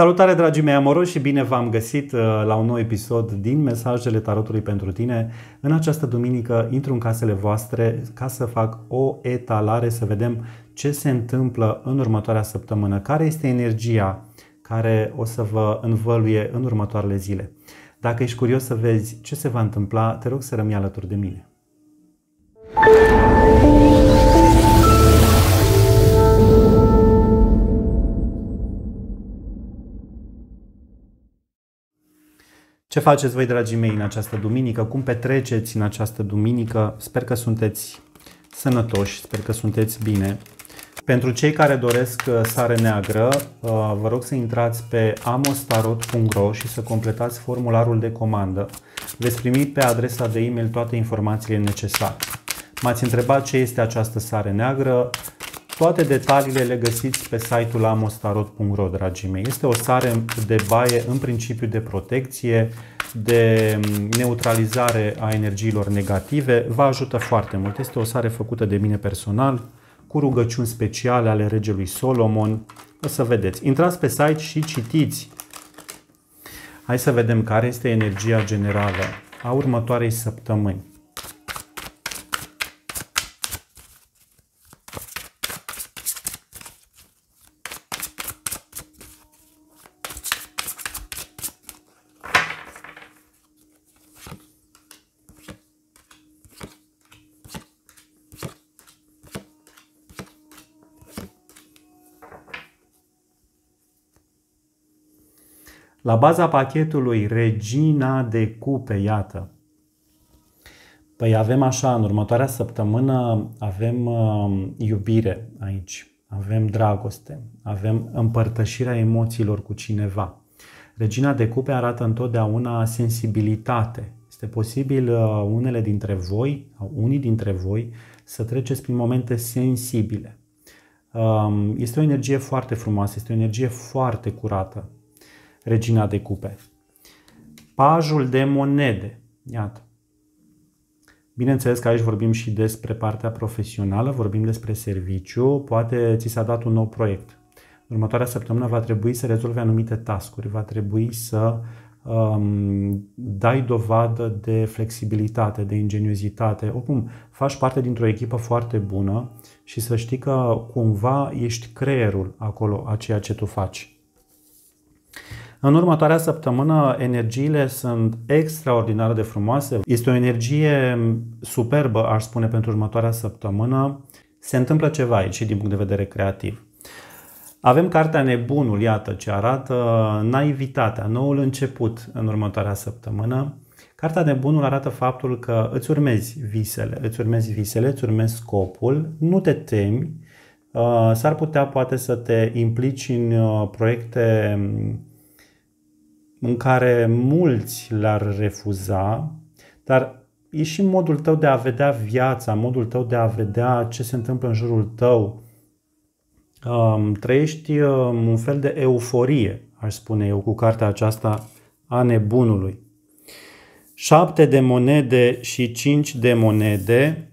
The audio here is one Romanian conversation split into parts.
Salutare dragii mei amoroși și bine v-am găsit uh, la un nou episod din Mesajele Tarotului pentru tine. În această duminică intru în casele voastre ca să fac o etalare, să vedem ce se întâmplă în următoarea săptămână, care este energia care o să vă învăluie în următoarele zile. Dacă ești curios să vezi ce se va întâmpla, te rog să rămâi alături de mine. Ce faceți voi, dragii mei, în această duminică? Cum petreceți în această duminică? Sper că sunteți sănătoși, sper că sunteți bine. Pentru cei care doresc uh, sare neagră, uh, vă rog să intrați pe amostarot.ro și să completați formularul de comandă. Veți primi pe adresa de e-mail toate informațiile necesare. M-ați întrebat ce este această sare neagră. Toate detaliile le găsiți pe site-ul amostarot.ro, dragii mei. Este o sare de baie în principiu de protecție, de neutralizare a energiilor negative. Vă ajută foarte mult. Este o sare făcută de mine personal, cu rugăciuni speciale ale regelui Solomon. O să vedeți. Intrați pe site și citiți. Hai să vedem care este energia generală a următoarei săptămâni. la baza pachetului Regina de Cupe, iată. Păi avem așa, în următoarea săptămână avem uh, iubire aici, avem dragoste, avem împărtășirea emoțiilor cu cineva. Regina de cupe arată întotdeauna sensibilitate. Este posibil uh, unele dintre voi, sau unii dintre voi, să treceți prin momente sensibile. Um, este o energie foarte frumoasă, este o energie foarte curată regina de cupe. Pajul de monede. Iată. Bineînțeles că aici vorbim și despre partea profesională, vorbim despre serviciu, poate ți s-a dat un nou proiect. În următoarea săptămână va trebui să rezolvi anumite tascuri, va trebui să um, dai dovadă de flexibilitate, de ingeniozitate. Oricum, faci parte dintr-o echipă foarte bună și să știi că cumva ești creierul acolo a ceea ce tu faci. În următoarea săptămână, energiile sunt extraordinar de frumoase. Este o energie superbă, aș spune, pentru următoarea săptămână. Se întâmplă ceva aici și din punct de vedere creativ. Avem cartea Nebunul, iată ce arată naivitatea, noul început în următoarea săptămână. Cartea Nebunul arată faptul că îți urmezi visele, îți urmezi visele, îți urmezi scopul, nu te temi, uh, s-ar putea poate să te implici în uh, proiecte în care mulți l-ar refuza, dar e și modul tău de a vedea viața, modul tău de a vedea ce se întâmplă în jurul tău. Um, trăiești um, un fel de euforie, aș spune eu, cu cartea aceasta a nebunului. Șapte de monede și cinci de monede.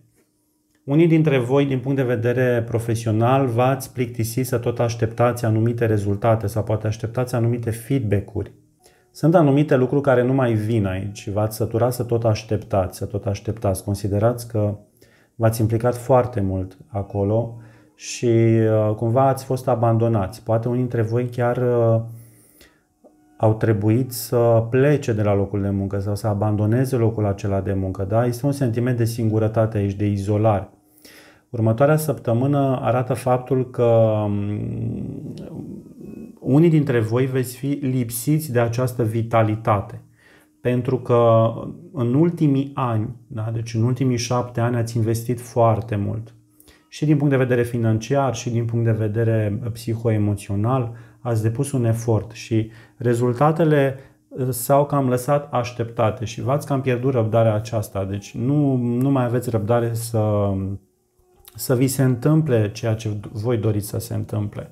Unii dintre voi, din punct de vedere profesional, v-ați plictisit să tot așteptați anumite rezultate sau poate așteptați anumite feedback-uri sunt anumite lucruri care nu mai vin aici. V-ați săturat să tot așteptați, să tot așteptați. Considerați că v-ați implicat foarte mult acolo și uh, cumva ați fost abandonați. Poate unii dintre voi chiar uh, au trebuit să plece de la locul de muncă sau să abandoneze locul acela de muncă. Da? Este un sentiment de singurătate aici, de izolare. Următoarea săptămână arată faptul că um, unii dintre voi veți fi lipsiți de această vitalitate. Pentru că în ultimii ani, da, deci în ultimii șapte ani ați investit foarte mult. Și din punct de vedere financiar, și din punct de vedere psihoemoțional, ați depus un efort și rezultatele uh, s-au cam lăsat așteptate și v-ați cam pierdut răbdarea aceasta. Deci nu, nu mai aveți răbdare să, să vi se întâmple ceea ce voi doriți să se întâmple.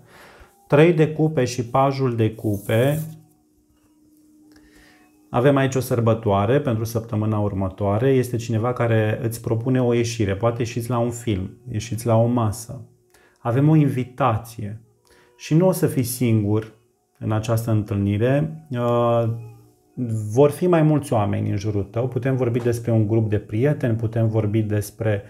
3 de cupe și pajul de cupe. Avem aici o sărbătoare pentru săptămâna următoare. Este cineva care îți propune o ieșire. Poate ieșiți la un film, ieșiți la o masă. Avem o invitație. Și nu o să fii singur în această întâlnire. Uh, vor fi mai mulți oameni în jurul tău. Putem vorbi despre un grup de prieteni, putem vorbi despre uh,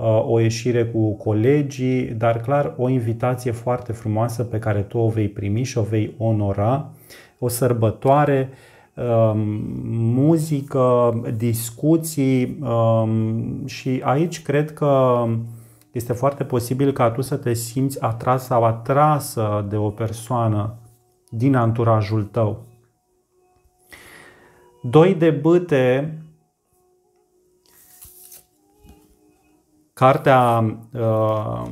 Uh, o ieșire cu colegii, dar clar o invitație foarte frumoasă pe care tu o vei primi și o vei onora, o sărbătoare, um, muzică, discuții um, și aici cred că este foarte posibil ca tu să te simți atras sau atrasă de o persoană din anturajul tău. Doi de bâte Cartea uh,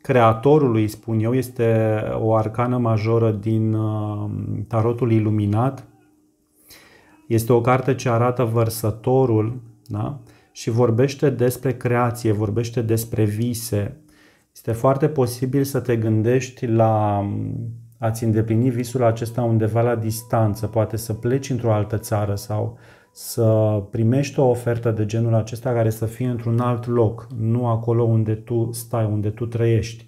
Creatorului, spun eu, este o arcană majoră din uh, Tarotul Iluminat. Este o carte ce arată vărsătorul da? și vorbește despre creație, vorbește despre vise. Este foarte posibil să te gândești la ați îndeplini visul acesta undeva la distanță, poate să pleci într-o altă țară sau uh, să primești o ofertă de genul acesta care să fie într-un alt loc, nu acolo unde tu stai, unde tu trăiești.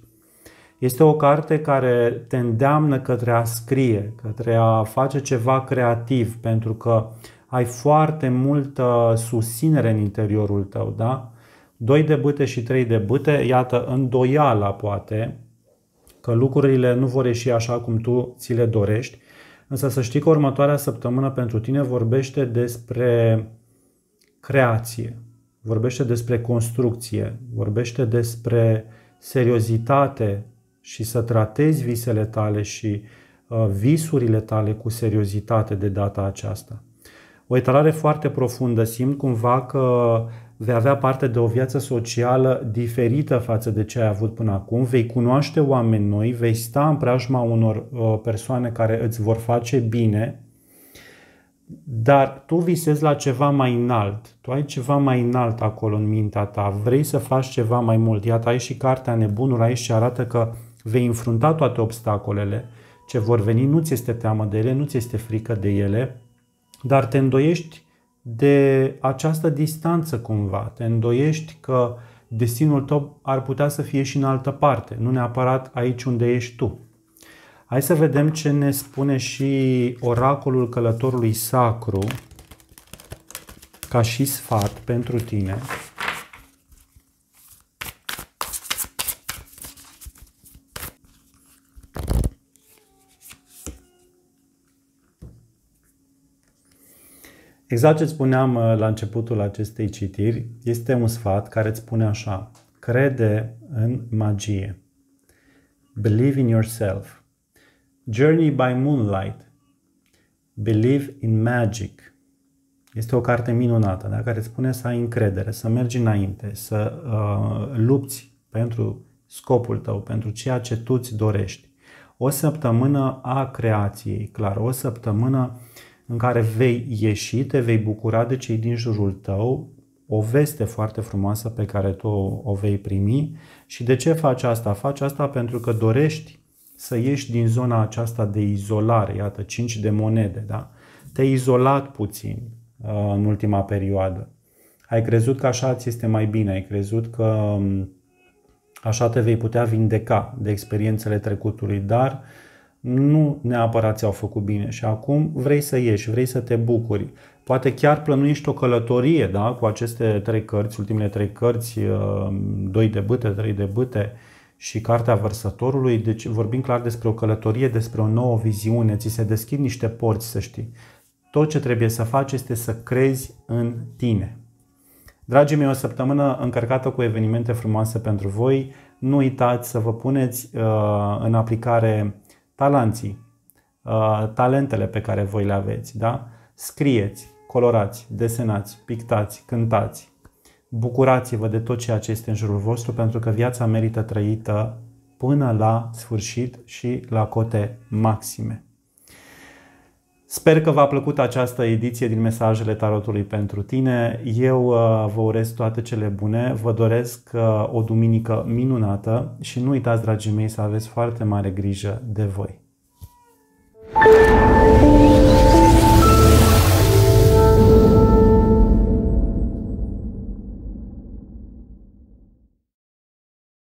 Este o carte care te îndeamnă către a scrie, către a face ceva creativ, pentru că ai foarte multă susținere în interiorul tău, da? Doi de bâte și trei de bâte, iată, îndoiala poate, că lucrurile nu vor ieși așa cum tu ți le dorești, Însă să știi că următoarea săptămână pentru tine vorbește despre creație, vorbește despre construcție, vorbește despre seriozitate și să tratezi visele tale și uh, visurile tale cu seriozitate de data aceasta o etalare foarte profundă. Simt cumva că vei avea parte de o viață socială diferită față de ce ai avut până acum, vei cunoaște oameni noi, vei sta în preajma unor uh, persoane care îți vor face bine, dar tu visezi la ceva mai înalt, tu ai ceva mai înalt acolo în mintea ta, vrei să faci ceva mai mult. Iată, ai și cartea nebunul aici și arată că vei înfrunta toate obstacolele ce vor veni, nu ți este teamă de ele, nu ți este frică de ele, dar te îndoiești de această distanță cumva, te îndoiești că destinul tău ar putea să fie și în altă parte, nu neapărat aici unde ești tu. Hai să vedem ce ne spune și oracolul călătorului sacru ca și sfat pentru tine. Exact ce spuneam uh, la începutul acestei citiri, este un sfat care îți spune așa, crede în magie. Believe in yourself. Journey by Moonlight. Believe in Magic. Este o carte minunată, da? care îți spune să ai încredere, să mergi înainte, să uh, lupți pentru scopul tău, pentru ceea ce tu îți dorești. O săptămână a creației, clar, o săptămână uh, în care vei ieși, te vei bucura de cei din jurul tău, o veste foarte frumoasă pe care tu o vei primi. Și de ce faci asta? Faci asta pentru că dorești să ieși din zona aceasta de izolare, iată, cinci de monede, da? Te-ai izolat puțin uh, în ultima perioadă. Ai crezut că așa ți este mai bine, ai crezut că um, așa te vei putea vindeca de experiențele trecutului, dar uh, nu neapărat ți-au făcut bine și acum vrei să ieși, vrei să te bucuri. Poate chiar plănuiești o călătorie da? cu aceste trei cărți, ultimele trei cărți, uh, doi de bâte, trei de bâte și Cartea Vărsătorului. Deci vorbim clar despre o călătorie, despre o nouă viziune, ți se deschid niște porți, să știi. Tot ce trebuie să faci este să crezi în tine. Dragii mei, o săptămână încărcată cu evenimente frumoase pentru voi. Nu uitați să vă puneți uh, în aplicare talanții, uh, talentele pe care voi le aveți, da? Scrieți, colorați, desenați, pictați, cântați. Bucurați-vă de tot ceea ce este în jurul vostru pentru că viața merită trăită până la sfârșit și la cote maxime. Sper că v-a plăcut această ediție din Mesajele Tarotului pentru tine. Eu uh, vă urez toate cele bune, vă doresc uh, o duminică minunată și nu uitați, dragii mei, să aveți foarte mare grijă de voi.